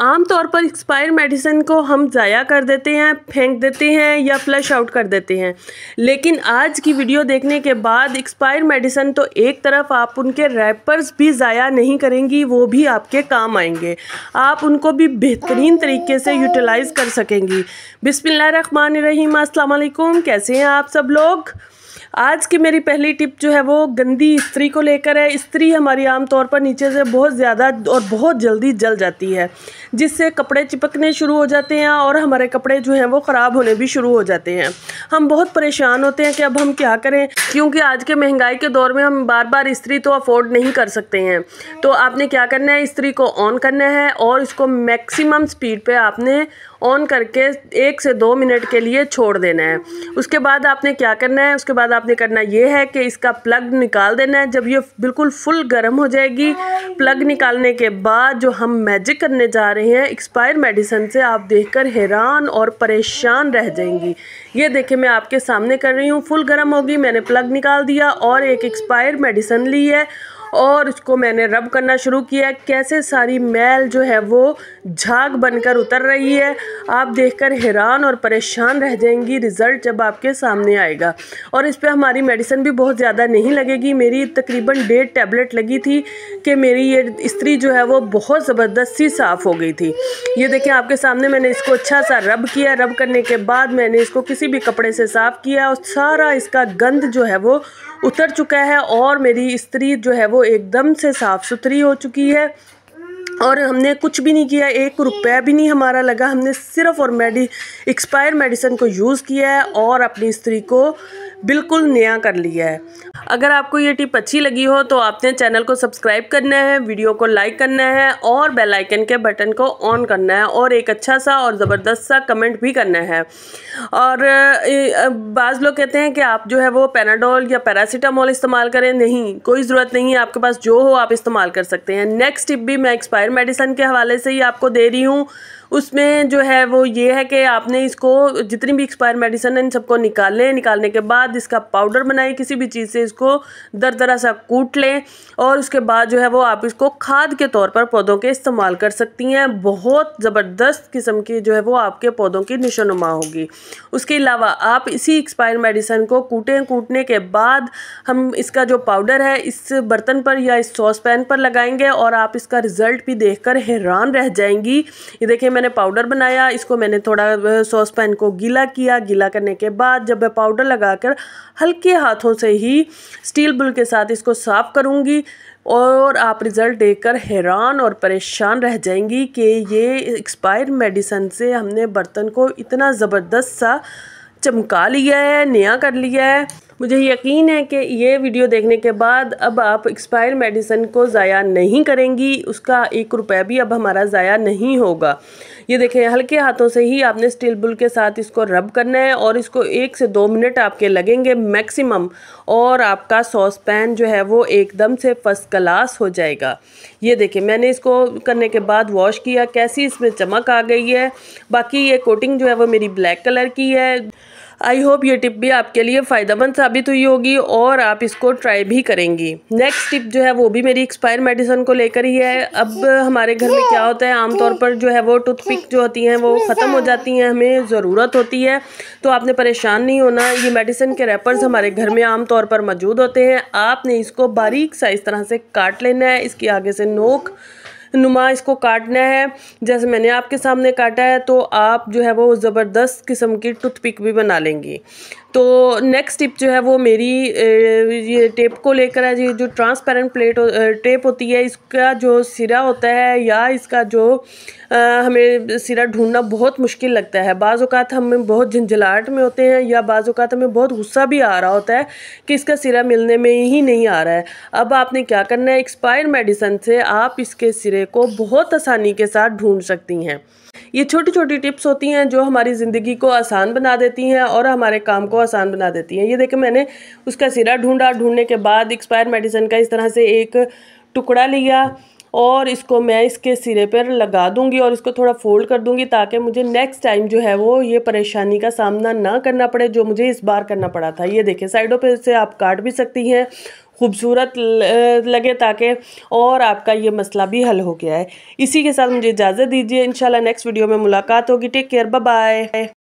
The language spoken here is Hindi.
आमतौर पर एक्सपायर मेडिसिन को हम ज़ाया कर देते हैं फेंक देते हैं या फ्लश आउट कर देते हैं लेकिन आज की वीडियो देखने के बाद एक्सपायर मेडिसिन तो एक तरफ आप उनके रैपर्स भी ज़ाया नहीं करेंगी वो भी आपके काम आएंगे आप उनको भी बेहतरीन तरीके से यूटिलाइज़ कर सकेंगी रहीम असलकुम कैसे हैं आप सब लोग आज की मेरी पहली टिप जो है वो गंदी स्त्री को लेकर है स्त्री हमारी आमतौर पर नीचे से बहुत ज़्यादा और बहुत जल्दी जल जाती है जिससे कपड़े चिपकने शुरू हो जाते हैं और हमारे कपड़े जो हैं वो ख़राब होने भी शुरू हो जाते हैं हम बहुत परेशान होते हैं कि अब हम क्या करें क्योंकि आज के महंगाई के दौर में हम बार बार इस्त्री तो अफोर्ड नहीं कर सकते हैं तो आपने क्या करना है इस्त्री को ऑन करना है और इसको मैक्सिमम स्पीड पर आपने ऑन करके एक से दो मिनट के लिए छोड़ देना है उसके बाद आपने क्या करना है उसके बाद आपने करना ये है कि इसका प्लग निकाल देना है जब ये बिल्कुल फुल गर्म हो जाएगी प्लग निकालने के बाद जो हम मैजिक करने जा रहे रहे हैं एक्सपायर मेडिसन से आप देखकर हैरान और परेशान रह जाएंगी ये देखिए मैं आपके सामने कर रही हूँ फुल गर्म होगी मैंने प्लग निकाल दिया और एक एक्सपायर मेडिसन ली है और उसको मैंने रब करना शुरू किया कैसे सारी मैल जो है वो झाग बनकर उतर रही है आप देखकर हैरान और परेशान रह जाएंगी रिज़ल्ट जब आपके सामने आएगा और इस पर हमारी मेडिसिन भी बहुत ज़्यादा नहीं लगेगी मेरी तकरीबन डेढ़ टैबलेट लगी थी कि मेरी ये स्त्री जो है वो बहुत ज़बरदस्त सी साफ़ हो गई थी ये देखें आपके सामने मैंने इसको अच्छा सा रब किया रब करने के बाद मैंने इसको किसी भी कपड़े से साफ़ किया और सारा इसका गंद जो है वो उतर चुका है और मेरी स्त्री जो है वो एकदम से साफ़ सुथरी हो चुकी है और हमने कुछ भी नहीं किया एक रुपया भी नहीं हमारा लगा हमने सिर्फ और मेडी एक्सपायर मेडिसिन को यूज़ किया है और अपनी स्त्री को बिल्कुल नया कर लिया है अगर आपको ये टिप अच्छी लगी हो तो आपने चैनल को सब्सक्राइब करना है वीडियो को लाइक करना है और बेल आइकन के बटन को ऑन करना है और एक अच्छा सा और ज़बरदस्त सा कमेंट भी करना है और बाज़ लोग कहते हैं कि आप जो है वो पैनाडोल या पैरासीटामोल इस्तेमाल करें नहीं कोई ज़रूरत नहीं है आपके पास जो हो आप इस्तेमाल कर सकते हैं नेक्स्ट टिप भी मैं एक्सपायर मेडिसन के हवाले से ही आपको दे रही हूँ उसमें जो है वो ये है कि आपने इसको जितनी भी एक्सपायर मेडिसन है इन सबको निकालें निकालने के बाद इसका पाउडर बनाएं किसी भी चीज़ से इसको दर दरा सा कूट लें और उसके बाद जो है वो आप इसको खाद के तौर पर पौधों के इस्तेमाल कर सकती हैं बहुत ज़बरदस्त किस्म की जो है वो आपके पौधों की निशोनुमा होगी उसके अलावा आप इसी एक्सपायर मेडिसन को कूटें कूटने के बाद हम इसका जो पाउडर है इस बर्तन पर या इस सॉस पैन पर लगाएंगे और आप इसका रिज़ल्ट भी देख हैरान रह जाएंगी ये देखिए मैंने पाउडर बनाया इसको मैंने थोड़ा सॉस पैन को गीला किया गीला करने के बाद जब मैं पाउडर लगाकर हल्के हाथों से ही स्टील बुल के साथ इसको साफ़ करूँगी और आप रिज़ल्ट देखकर हैरान और परेशान रह जाएंगी कि ये एक्सपायर मेडिसन से हमने बर्तन को इतना ज़बरदस्त सा चमका लिया है नया कर लिया है मुझे यकीन है कि ये वीडियो देखने के बाद अब आप एक्सपायर मेडिसिन को ज़ाया नहीं करेंगी उसका एक रुपया भी अब हमारा ज़ाया नहीं होगा ये देखें हल्के हाथों से ही आपने स्टील बुल के साथ इसको रब करना है और इसको एक से दो मिनट आपके लगेंगे मैक्सिमम और आपका सॉस पैन जो है वो एकदम से फर्स्ट क्लास हो जाएगा ये देखें मैंने इसको करने के बाद वॉश किया कैसी इसमें चमक आ गई है बाकी ये कोटिंग जो है वो मेरी ब्लैक कलर की है आई होप ये टिप भी आपके लिए फ़ायदेमंद साबित हुई होगी और आप इसको ट्राई भी करेंगी नेक्स्ट टिप जो है वो भी मेरी एक्सपायर मेडिसन को लेकर ही है अब हमारे घर में क्या होता है आमतौर पर जो है वो टूथपिक जो होती हैं वो ख़त्म हो जाती हैं हमें ज़रूरत होती है तो आपने परेशान नहीं होना ये मेडिसिन के रेपर्स हमारे घर में आमतौर पर मौजूद होते हैं आपने इसको बारीक सा इस तरह से काट लेना है इसकी आगे से नोक नुमा इसको काटना है जैसे मैंने आपके सामने काटा है तो आप जो है वो ज़बरदस्त किस्म की टूथपिक भी बना लेंगी तो नेक्स्ट टिप जो है वो मेरी ये टेप को लेकर है ये जो ट्रांसपेरेंट प्लेट टेप होती है इसका जो सिरा होता है या इसका जो आ, हमें सिरा ढूंढना बहुत मुश्किल लगता है बाज़ात हमें बहुत झंझलाहट में होते हैं या बाज़ात हमें बहुत गुस्सा भी आ रहा होता है कि इसका सिरा मिलने में ही नहीं आ रहा है अब आपने क्या करना है एक्सपायर मेडिसन से आप इसके सिरे को बहुत आसानी के साथ ढूँढ सकती हैं ये छोटी छोटी टिप्स होती हैं जो हमारी ज़िंदगी को आसान बना देती हैं और हमारे काम को आसान बना देती हैं ये देखें मैंने उसका सिरा ढूंढा ढूंढने के बाद एक्सपायर मेडिसिन का इस तरह से एक टुकड़ा लिया और इसको मैं इसके सिरे पर लगा दूंगी और इसको थोड़ा फोल्ड कर दूंगी ताकि मुझे नेक्स्ट टाइम जो है वो ये परेशानी का सामना ना करना पड़े जो मुझे इस बार करना पड़ा था ये देखें साइडों पर से आप काट भी सकती हैं खूबसूरत लगे ताकि और आपका ये मसला भी हल हो गया है इसी के साथ मुझे इजाज़त दीजिए इंशाल्लाह नेक्स्ट वीडियो में मुलाकात होगी टेक केयर बाय